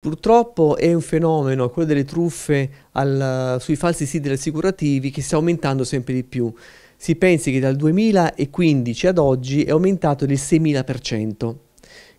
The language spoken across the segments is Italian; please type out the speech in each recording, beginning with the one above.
Purtroppo è un fenomeno, quello delle truffe al, sui falsi siti assicurativi, che sta aumentando sempre di più. Si pensi che dal 2015 ad oggi è aumentato del 6.000%.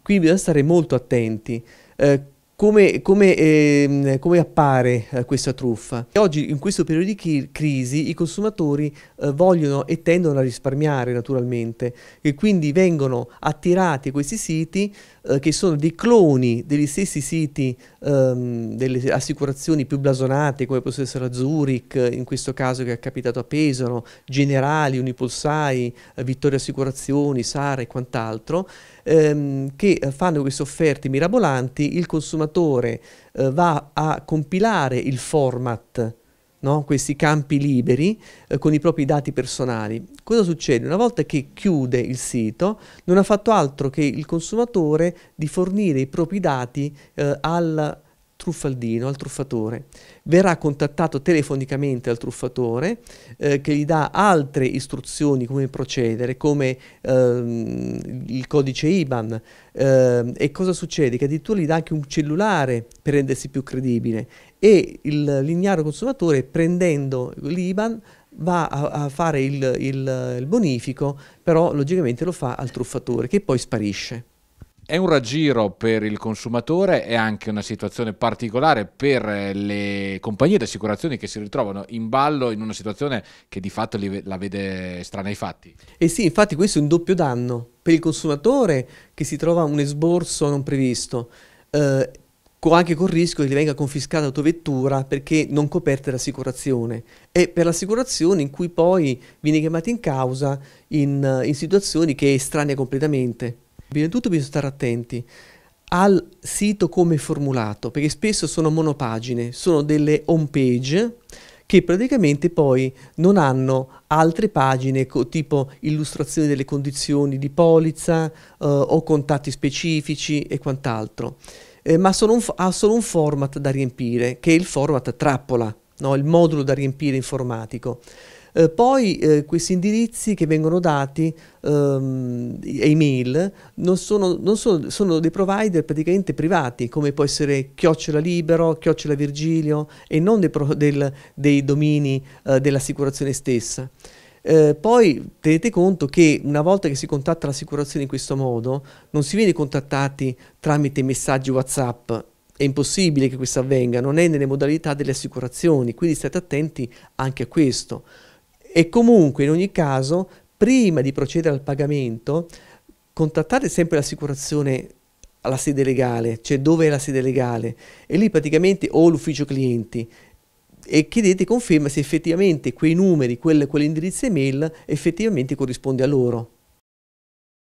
Quindi bisogna stare molto attenti. Eh, come, come, eh, come appare eh, questa truffa? Oggi, in questo periodo di crisi, i consumatori eh, vogliono e tendono a risparmiare naturalmente e quindi vengono attirati questi siti eh, che sono dei cloni degli stessi siti ehm, delle assicurazioni più blasonate, come possono essere la Zurich, in questo caso che è capitato a Pesaro, Generali, Unipolsai, eh, Vittoria Assicurazioni, Sara e quant'altro, ehm, che fanno queste offerte mirabolanti, il consumatore programmatore eh, va a compilare il format, no? questi campi liberi, eh, con i propri dati personali, cosa succede? Una volta che chiude il sito, non ha fatto altro che il consumatore di fornire i propri dati eh, al truffaldino, al truffatore. Verrà contattato telefonicamente al truffatore eh, che gli dà altre istruzioni come procedere, come ehm, il codice IBAN. Eh, e cosa succede? Che addirittura gli dà anche un cellulare per rendersi più credibile e il lignaro consumatore prendendo l'IBAN va a, a fare il, il, il bonifico, però logicamente lo fa al truffatore che poi sparisce è un raggiro per il consumatore, è anche una situazione particolare per eh, le compagnie di assicurazioni che si ritrovano in ballo in una situazione che di fatto li, la vede strana ai fatti. E eh sì, infatti questo è un doppio danno per il consumatore che si trova un esborso non previsto. Eh, anche con rischio che gli venga confiscata l'autovettura perché non coperta l'assicurazione e per l'assicurazione in cui poi viene chiamato in causa in, in situazioni che estranea completamente. Prima di tutto bisogna stare attenti al sito come formulato, perché spesso sono monopagine, sono delle home page che praticamente poi non hanno altre pagine tipo illustrazione delle condizioni di polizza eh, o contatti specifici e quant'altro, eh, ma un, ha solo un format da riempire, che è il format trappola, no? il modulo da riempire informatico. Eh, poi eh, questi indirizzi che vengono dati, ehm, email, non sono, non sono, sono dei provider praticamente privati, come può essere Chiocciola Libero, Chiocciola Virgilio e non dei, pro, del, dei domini eh, dell'assicurazione stessa. Eh, poi tenete conto che una volta che si contatta l'assicurazione in questo modo, non si viene contattati tramite messaggi WhatsApp. È impossibile che questo avvenga, non è nelle modalità delle assicurazioni, quindi state attenti anche a questo. E comunque, in ogni caso, prima di procedere al pagamento, contattate sempre l'assicurazione alla sede legale, cioè dove è la sede legale, e lì praticamente o l'ufficio clienti e chiedete conferma se effettivamente quei numeri, quell'indirizzo quell email effettivamente corrisponde a loro.